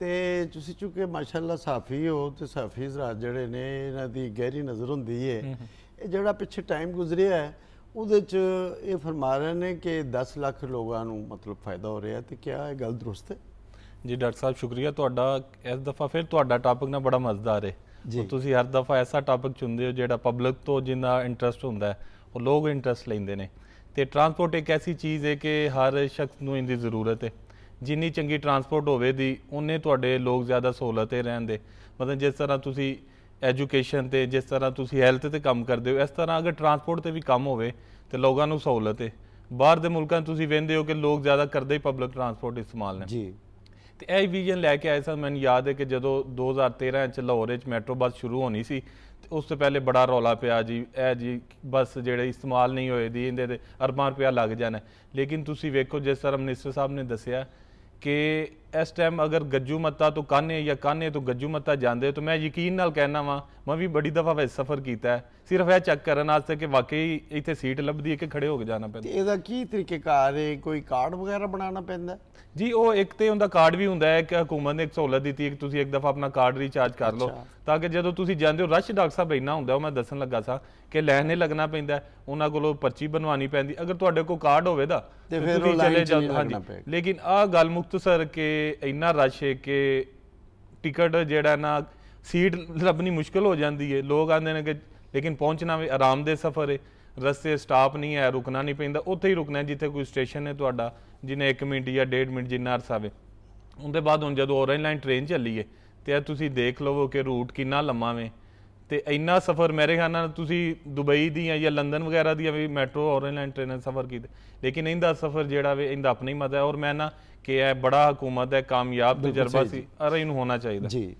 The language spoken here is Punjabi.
ਤੇ ਤੁਸੀਂ ਚੁੱਕੇ ਮਾਸ਼ਾਅੱਲਾ ਸਾਫੀ ਹੋ ਤੇ ਸਾਫੀ ਜ਼ਰਾ ਜਿਹੜੇ ਨੇ ਇਹਨਾਂ ਦੀ ਗਹਿਰੀ ਨਜ਼ਰ ਹੁੰਦੀ ਹੈ ਇਹ ਜਿਹੜਾ ਪਿੱਛੇ ਟਾਈਮ ਗੁਜ਼ਰਿਆ ਹੈ ਉਹਦੇ ਚ ਇਹ ਫਰਮਾ ਰਹੇ ਨੇ ਕਿ 10 ਲੱਖ ਲੋਕਾਂ ਨੂੰ ਮਤਲਬ ਫਾਇਦਾ ਹੋ ਰਿਹਾ ਤੇ ਕਿਆ ਇਹ ਗੱਲ ਦਰੁਸਤ ਹੈ ਜੀ ਡਾਕਟਰ ਸਾਹਿਬ ਸ਼ੁਕਰੀਆ ਤੁਹਾਡਾ ਇਸ ਦਫਾ ਫਿਰ ਤੁਹਾਡਾ ਟਾਪਿਕ ਨਾ ਬੜਾ ਮਜ਼ੇਦਾਰ ਹੈ ਜੀ ਤੁਸੀਂ ਹਰ ਦਫਾ ਐਸਾ ਟਾਪਿਕ ਚੁੰਦੇ ਹੋ ਜਿਹੜਾ ਪਬਲਿਕ ਤੋਂ ਜਿੰਨਾ ਇੰਟਰਸਟ ਹੁੰਦਾ ਹੈ ਉਹ ਲੋਕ ਇੰਟਰਸਟ ਲੈਂਦੇ ਨੇ ਤੇ ਟਰਾਂਸਪੋਰਟ ਇੱਕ ਐਸੀ ਚੀਜ਼ ਹੈ ਕਿ ਹਰ ਸ਼ਖਸ ਨੂੰ ਇਹਦੀ ਜ਼ਰੂਰਤ ਹੈ ਜਿੰਨੀ ਚੰਗੀ ਟਰਾਂਸਪੋਰਟ ਹੋਵੇ ਦੀ ਉਹਨੇ ਤੁਹਾਡੇ ਲੋਕ ਜ਼ਿਆਦਾ ਸਹੂਲਤੇ ਰਹਿਣ ਦੇ ਮਤਲਬ ਜਿਸ ਤਰ੍ਹਾਂ ਤੁਸੀਂ ਐਜੂਕੇਸ਼ਨ ਤੇ ਜਿਸ ਤਰ੍ਹਾਂ ਤੁਸੀਂ ਹੈਲਥ ਤੇ ਕੰਮ ਕਰਦੇ ਹੋ ਇਸ ਤਰ੍ਹਾਂ ਅਗਰ ਟਰਾਂਸਪੋਰਟ ਤੇ ਵੀ ਕੰਮ ਹੋਵੇ ਤੇ ਲੋਕਾਂ ਨੂੰ ਸਹੂਲਤ ਹੈ ਬਾਹਰ ਦੇ ਮੁਲਕਾਂ ਤੁਸੀਂ ਵੇਂਦੇ ਹੋ ਕਿ ਲੋਕ ਜ਼ਿਆਦਾ ਕਰਦੇ ਹੀ ਪਬਲਿਕ ਟਰਾਂਸਪੋਰਟ ਇਸਤੇਮਾਲ ਨੇ ਜੀ ਤੇ ਇਹ ਵਿਜ਼ਨ ਲੈ ਕੇ ਆਏ ਸਨ ਮੈਨੂੰ ਯਾਦ ਹੈ ਕਿ ਜਦੋਂ 2013 ਚ ਲਾਹੌਰ ਵਿੱਚ ਮੈਟਰੋ ਬੱਸ ਸ਼ੁਰੂ ਹੋਣੀ ਸੀ ਤੇ ਉਸ ਤੋਂ ਪਹਿਲੇ ਬੜਾ ਰੌਲਾ ਪਿਆ ਜੀ ਇਹ ਜੀ ਬੱਸ ਜਿਹੜੇ ਇਸਤੇਮਾਲ ਨਹੀਂ ਹੋਏ ਦੀ ਇਹਦੇ ਤੇ ਅਰਬਾਂ ਰੁਪਇਆ ਲੱਗ ਜਾਣਾ ਲੇਕਿਨ ਤੁਸੀਂ ਵੇਖੋ ਜਿਸ ਤਰ੍ਹਾਂ ਮਨਿਸਟਰ ਸਾਹਿਬ ਨੇ ਦੱਸਿਆ ਕਿ ਇਸ ਟਾਈਮ ਅਗਰ ਗੱਜੂ ਮੱਤਾ ਤੋਂ ਕਾਨੇ ਜਾਂ ਕਾਨੇ ਤੋਂ ਗੱਜੂ ਮੱਤਾ ਜਾਂਦੇ ਤਾਂ ਮੈਂ ਯਕੀਨ ਨਾਲ ਕਹਿਣਾ ਵਾਂ ਮੈਂ ਵੀ ਬੜੀ ਦਫਾ ਵਿੱਚ ਸਫ਼ਰ ਕੀਤਾ ਸਿਰਫ ਇਹ ਚੈੱਕ ਕਰਨ ਵਾਸਤੇ ਕਿ ਵਾਕਈ ਇੱਥੇ ਸੀਟ ਲੱਭਦੀ ਹੈ ਕਿ ਖੜੇ ਹੋ ਕੇ ਜਾਣਾ ਪੈਂਦਾ ਇਹਦਾ ਕੀ ਤਰੀਕੇਕਾਰ ਹੈ ਕੋਈ ਕਾਰਡ ਵਗੈਰਾ ਬਣਾਉਣਾ ਪੈਂਦਾ ਜੀ ਉਹ ਇੱਕ ਤੇ ਉਹਦਾ ਕਾਰਡ ਵੀ ਹੁੰਦਾ ਹੈ ਕਿ ਹਕੂਮਤ ਨੇ ਇੱਕ ਸਹੂਲਤ ਦਿੱਤੀ ਹੈ ਕਿ ਤੁਸੀਂ ਇੱਕ ਦਫਾ ਆਪਣਾ ਕਾਰਡ ਰੀਚਾਰਜ ਕਰ ਲਓ ਤਾਂ ਕਿ ਜਦੋਂ ਤੁਸੀਂ ਜਾਂਦੇ ਹੋ ਰਸ਼ ਡਾਕਟਰ ਸਾਹਿਬ ਇੰਨਾ ਹੁੰਦਾ ਉਹ ਮੈਂ ਦੱਸਣ ਲੱਗਾ ਸਾਂ ਕਿ ਲੈਣ ਨੇ ਲੱਗਣਾ ਪੈਂਦਾ ਉਹਨਾਂ ਕੋਲੋਂ ਪਰਚੀ ਬਣਵਾਣੀ ਪੈਂਦੀ ਅਗਰ ਤੁਹਾਡੇ ਕੋਲ ਕਾਰਡ ਹੋਵੇ ਤੇ ਫਿਰ ਉਹ ਚਲੇ ਜਾਂਦੇ ਹਾਂਜੀ ਲੇਕਿਨ ਆ ਗੱਲ ਮੁੱਕ ਗੁਪਤ ਸਰ ਕਿ ਇੰਨਾ ਰਸ਼ ਹੈ ਕਿ ਟਿਕਟ ਜਿਹੜਾ ਨਾ ਸੀਟ ਲੱਭਣੀ ਮੁਸ਼ਕਲ ਹੋ ਜਾਂਦੀ ਹੈ ਲੋਕ ਆਂਦੇ ਨੇ ਕਿ ਲੇਕਿਨ ਪਹੁੰਚਣਾ ਵੀ ਆਰਾਮਦੇ ਸਫ਼ਰ ਹੈ ਰਸਤੇ ਸਟਾਪ ਨਹੀਂ ਹੈ ਰੁਕਣਾ ਨਹੀਂ ਪੈਂਦਾ ਉੱਥੇ ਹੀ ਰੁਕਣਾ ਜਿੱਥੇ ਕੋਈ ਸਟੇਸ਼ਨ ਹੈ ਤੁਹਾਡਾ ਜਿਨੇ 1 ਮਿੰਟ ਜਾਂ 1.5 ਮਿੰਟ ਜਿੰਨਾ ਅਰਸਾ ਵੇ ਉਹਦੇ ਬਾਅਦ ਹੁਣ ਜਦੋਂ ਔਰੇਂਜ ਲਾਈਨ ਟ੍ਰੇਨ ਚੱਲੀ ਹੈ ਤੇ ਤੁਸੀਂ ਦੇਖ ਲਵੋ ਕਿ ਰੂਟ ਕਿੰਨਾ ਲੰਮਾ ਵੇ ਤੇ ਇੰਨਾ ਸਫ਼ਰ ਮੇਰੇ ਖਿਆਲ ਨਾਲ ਤੁਸੀਂ ਦੁਬਈ ਦੀਆਂ ਜਾਂ ਲੰਡਨ ਵਗੈਰਾ ਦੀਆਂ ਵੀ ਮੈਟਰੋ ਔਰੇਂਜ ਟ੍ਰੇਨ ਟ੍ਰੇਨਾਂ ਸਫ਼ਰ ਕੀਤੇ ਲੇਕਿਨ ਇਹਦਾ ਸਫ਼ਰ ਜਿਹੜਾ ਵੇ ਇਹਦਾ ਆਪਣੀ ਮਜ਼ਾ ਹੈ ਔਰ ਮੈਂ ਨਾ ਕਿ ਇਹ ਬੜਾ ਹਕੂਮਤ ਹੈ ਕਾਮਯਾਬ ਤਜਰਬਾ ਸੀ ਅਰੇ ਇਹਨੂੰ ਹੋਣਾ ਚਾਹੀਦਾ ਜੀ